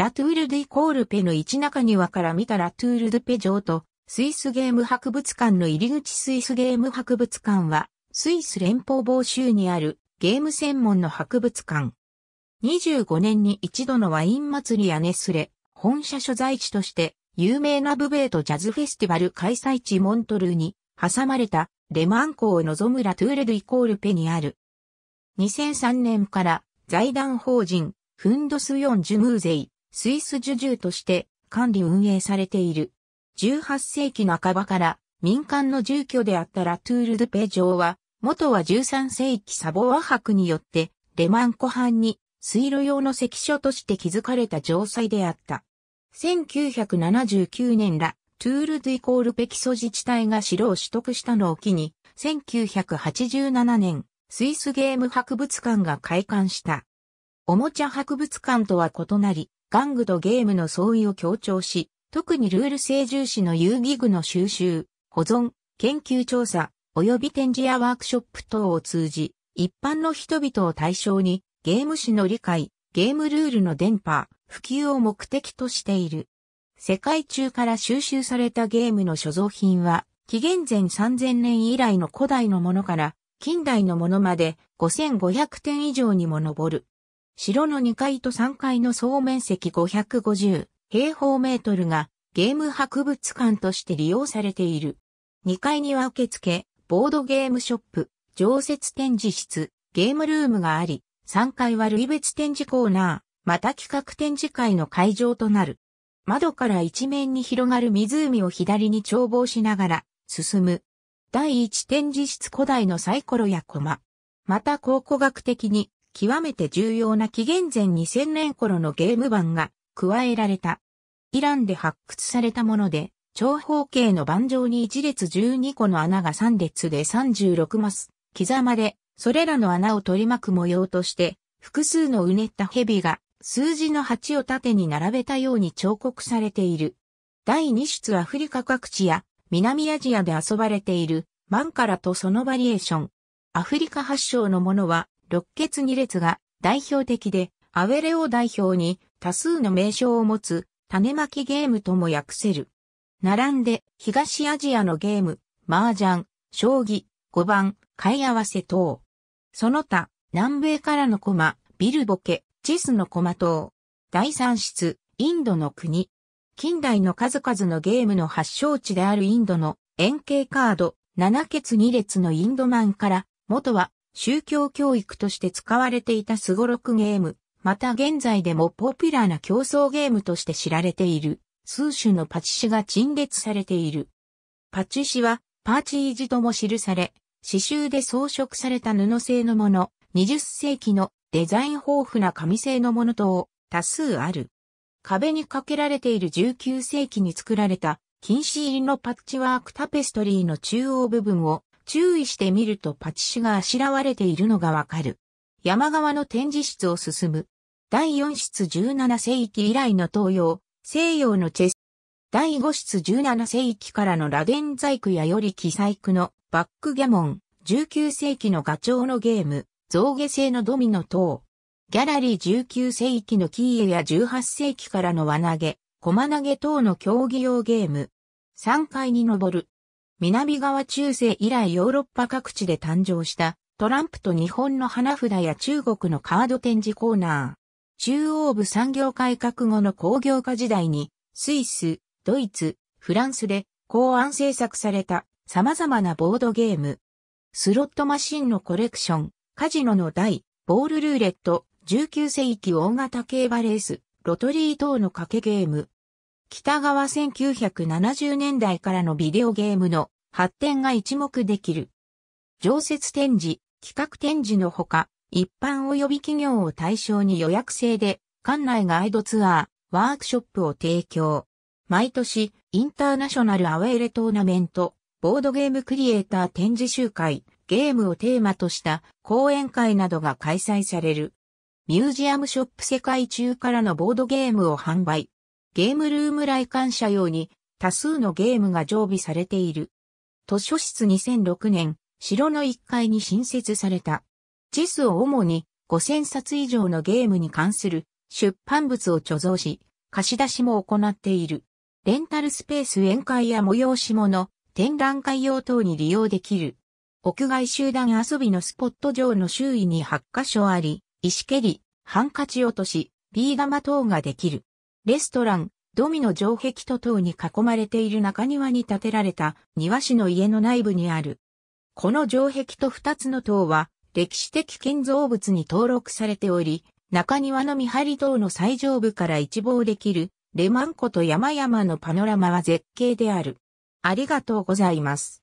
ラトゥール・ディ・コールペの一中庭から見たラトゥール・ドペ城と、スイスゲーム博物館の入り口スイスゲーム博物館は、スイス連邦防州にあるゲーム専門の博物館。25年に一度のワイン祭りやネスレ、本社所在地として有名なブベートジャズフェスティバル開催地モントルーに挟まれたレマン湖を望むラトゥール・ドイコールペにある。2003年から財団法人フンドスヨン・ジュムーゼイスイス呪注として管理運営されている。18世紀半ばから民間の住居であったラトゥール・ドゥ・ペ城は、元は13世紀サボア博によってレマン湖畔に水路用の石所として築かれた城塞であった。1979年ら、トゥール・ドイコール・ペキソ自治体が城を取得したのを機に、1987年、スイスゲーム博物館が開館した。おもちゃ博物館とは異なり、玩具とゲームの相違を強調し、特にルール性重視の遊戯具の収集、保存、研究調査、及び展示やワークショップ等を通じ、一般の人々を対象に、ゲーム史の理解、ゲームルールの伝播、普及を目的としている。世界中から収集されたゲームの所蔵品は、紀元前3000年以来の古代のものから、近代のものまで5500点以上にも上る。城の2階と3階の総面積550平方メートルがゲーム博物館として利用されている。2階には受付、ボードゲームショップ、常設展示室、ゲームルームがあり、3階は類別展示コーナー、また企画展示会の会場となる。窓から一面に広がる湖を左に眺望しながら進む。第1展示室古代のサイコロやコマ。また考古学的に極めて重要な紀元前2000年頃のゲーム版が加えられた。イランで発掘されたもので、長方形の盤上に1列12個の穴が3列で36マス、刻まれ、それらの穴を取り巻く模様として、複数のうねった蛇が数字の8を縦に並べたように彫刻されている。第2出アフリカ各地や南アジアで遊ばれているマンカラとそのバリエーション。アフリカ発祥のものは六血二列が代表的で、アウェレを代表に多数の名称を持つ種まきゲームとも訳せる。並んで東アジアのゲーム、麻雀、将棋、5番、買い合わせ等。その他、南米からの駒、ビルボケ、チェスの駒等。第三室、インドの国。近代の数々のゲームの発祥地であるインドの円形カード、7欠2列のインドマンから、元は宗教教育として使われていたスゴロクゲーム、また現在でもポピュラーな競争ゲームとして知られている、数種のパチシが陳列されている。パチシは、パーチージとも記され、刺繍で装飾された布製のもの、20世紀のデザイン豊富な紙製のものと多数ある。壁に掛けられている19世紀に作られた、禁止入りのパッチワークタペストリーの中央部分を注意してみるとパチュがあしらわれているのがわかる。山側の展示室を進む。第4室17世紀以来の東洋、西洋のチェス。第5室17世紀からの螺鈿細工やより奇細工のバックギャモン、19世紀のガチョウのゲーム、象下製のドミノ等。ギャラリー19世紀のキーエや18世紀からの輪投げ、駒投げ等の競技用ゲーム。3階に上る。南側中世以来ヨーロッパ各地で誕生したトランプと日本の花札や中国のカード展示コーナー。中央部産業改革後の工業化時代にスイス、ドイツ、フランスで考案制作された様々なボードゲーム。スロットマシンのコレクション、カジノの台、ボールルーレット、19世紀大型競馬レース、ロトリー等の賭けゲーム。北側1970年代からのビデオゲームの発展が一目できる。常設展示、企画展示のほか、一般及び企業を対象に予約制で、館内ガイドツアー、ワークショップを提供。毎年、インターナショナルアウェイレトーナメント、ボードゲームクリエイター展示集会、ゲームをテーマとした講演会などが開催される。ミュージアムショップ世界中からのボードゲームを販売。ゲームルーム来館者用に多数のゲームが常備されている。図書室2006年、城の1階に新設された。チェスを主に5000冊以上のゲームに関する出版物を貯蔵し、貸し出しも行っている。レンタルスペース宴会や催し物、展覧会用等に利用できる。屋外集団遊びのスポット上の周囲に8カ所あり、石蹴り、ハンカチ落とし、ビー玉等ができる。レストラン、ドミの城壁と塔に囲まれている中庭に建てられた庭師の家の内部にある。この城壁と二つの塔は歴史的建造物に登録されており、中庭の見張り塔の最上部から一望できるレマン湖と山々のパノラマは絶景である。ありがとうございます。